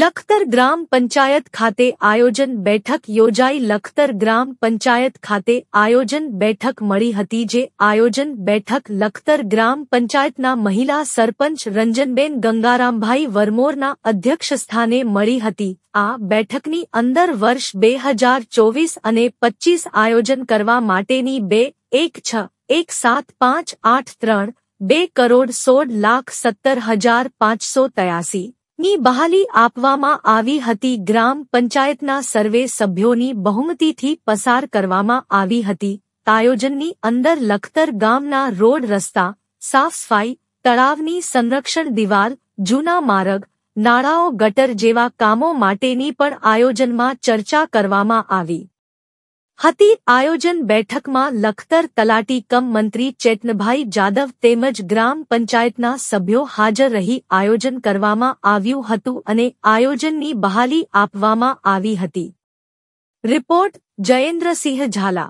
લખતર ગ્રામ પંચાયત ખાતે આયોજન બેઠક યોજાઈ લખતર ગ્રામ પંચાયત ખાતે આયોજન બેઠક મળી હતી જે આયોજન બેઠક લખતર ગ્રામ પંચાયતના મહિલા સરપંચ રંજનબેન ગંગારામભાઈ વરમોરના અધ્યક્ષસ્થાને મળી હતી આ બેઠકની અંદર વર્ષ બે હજાર ચોવીસ અને પચીસ આયોજન કરવા માટેની બે એક છ એક સાત પાંચ આઠ ત્રણ બે કરોડ સોળ લાખ સત્તર હજાર પાંચસો તયાસી ની બહલી આવવામાં આવી હતી ગ્રામ પંચાયતના સર્વે સભ્યોની બહુમતીથી પસાર કરવામાં આવી હતી આયોજનની અnder લખતર ગામના રોડ રસ્તા સાફસાઈ તળાવની સંરક્ષણ દીવાલ જૂના માર્ગ નાળાઓ ગટર જેવા કામો માટેની પણ આયોજનમાં ચર્ચા કરવામાં આવી હતી આયોજન બેઠક માં લખતર તલાટી કમ મંત્રી ચેતનભાઈ जाधव તેમજ ગ્રામ પંચાયતના સભ્યો હાજર રહી આયોજન કરવામાં આવ્યું હતું અને આયોજનની બહாலி આપવામાં આવી હતી રિપોર્ટ જયેન્દ્રસિંહ ઝાલા